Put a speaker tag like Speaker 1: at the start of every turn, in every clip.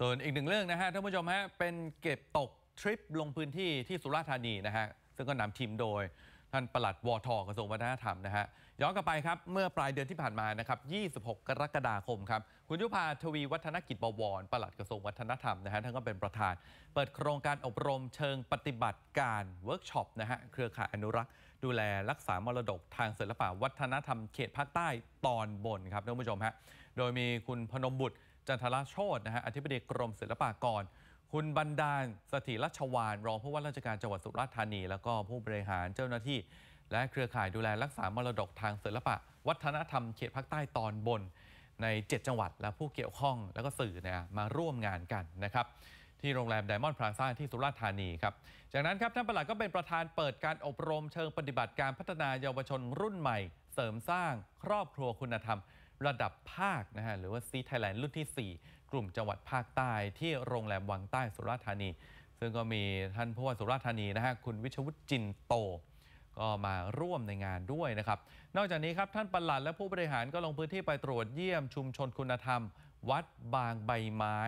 Speaker 1: ส่วนอีกหนึ่งเรื่องนะฮะท่านผู้ชมฮะเป็นเก็บตกทริปลงพื้นที่ที่สุราษฎร์ธานีนะฮะซึ่งก็นำทีมโดยท่านปลัดวอทอกระทรวงวัฒนธรรมนะฮะย้อนกลับไปครับเมื่อปลายเดือนที่ผ่านมานะครับ26 กรกฎาคมครับคุณยุพาทวีวัฒนกิจบวรปลัดกระทรวงวัฒนธรรมนะฮะท่านก็เป็นประธาน เปิดโครงการอบรมเชิงปฏิบัติการเวิร์กช็อปนะฮะเครือข่ายอนุรักษ์ ดูแลรักษามรดกทางศิลปวัฒนธรรมเขตภาคใต้ตอนบนครับท่านผู้ชมฮะโดยมีคุณพนมบุตรจันทราโชตนะฮะอธิบดีกรมศิลปากร คุณบรรดาล สถิรัชวานรองผู้ว่าราชการจังหวัดสุราษฎร์ธานีแล้วก็ผู้บริหารเจ้าหน้าที่ และเครือข่ายดูแลรักษามรดกทางศิลปะวัฒนธรรมเขตภาคใต้ตอนบนใน 7 จังหวัดและผู้เกี่ยวข้องแล้วก็สื่อเนี่ยมาร่วมงานกันนะครับที่โรงแรมไดมอนด์พลาซ่าที่สุราษฎร์ธานีครับจากนั้นครับท่านประหลัดก็เป็นประธานเปิดการอบรมเชิงปฏิบัติการพัฒนาเยาวชนรุ่นใหม่เสริมสร้างครอบครัวคุณธรรมระดับภาคนะฮะหรือว่าซีไทยแลนด์รุ่นที่ 4 กลุ่มจังหวัดภาคใต้ที่โรงแรมวังใต้สุราษฎร์ธานี ซึ่งก็มีท่านผู้ว่าสุราษฎร์ธานีนะฮะคุณวิชวุฒิจินโต ก็มาร่วมในงานด้วยนะครับ นอกจากนี้ครับท่านปลัดและผู้บริหารก็ลงพื้นที่ไปตรวจเยี่ยมชุมชนคุณธรรม วัดบางใบไม้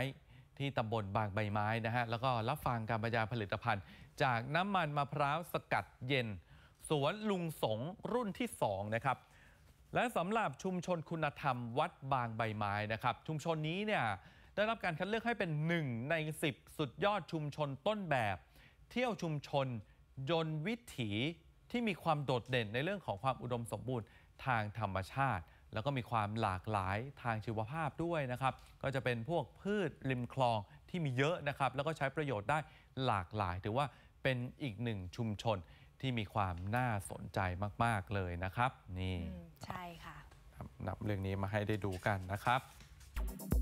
Speaker 1: ที่ตำบลบางใบไม้นะฮะแล้วก็รับฟังการบรรยายผลิตภัณฑ์ จากน้ำมันมะพร้าวสกัดเย็น สวนลุงสงรุ่นที่2นะครับและสำหรับชุมชนคุณธรรมวัดบางใบไม้นะครับชุมชนนี้เนี่ยได้รับการคัดเลือกให้เป็น 1 ใน10 สุดยอดชุมชนต้นแบบ เที่ยวชุมชนยนวิถีที่มีความโดดเด่นในเรื่องของความอุดมสมบูรณ์ทางธรรมชาติ แล้วก็มีความหลากหลายทางชีวภาพด้วยนะครับก็จะเป็นพวกพืชริมคลองที่มีเยอะนะครับแล้วก็ใช้ประโยชน์ได้หลากหลายถือว่าเป็นอีกหนึ่งชุมชนที่มีความน่าสนใจมาก ๆ เลยนะครับ นี่ใช่ค่ะนำเรื่องนี้มาให้ได้ดูกันนะครับ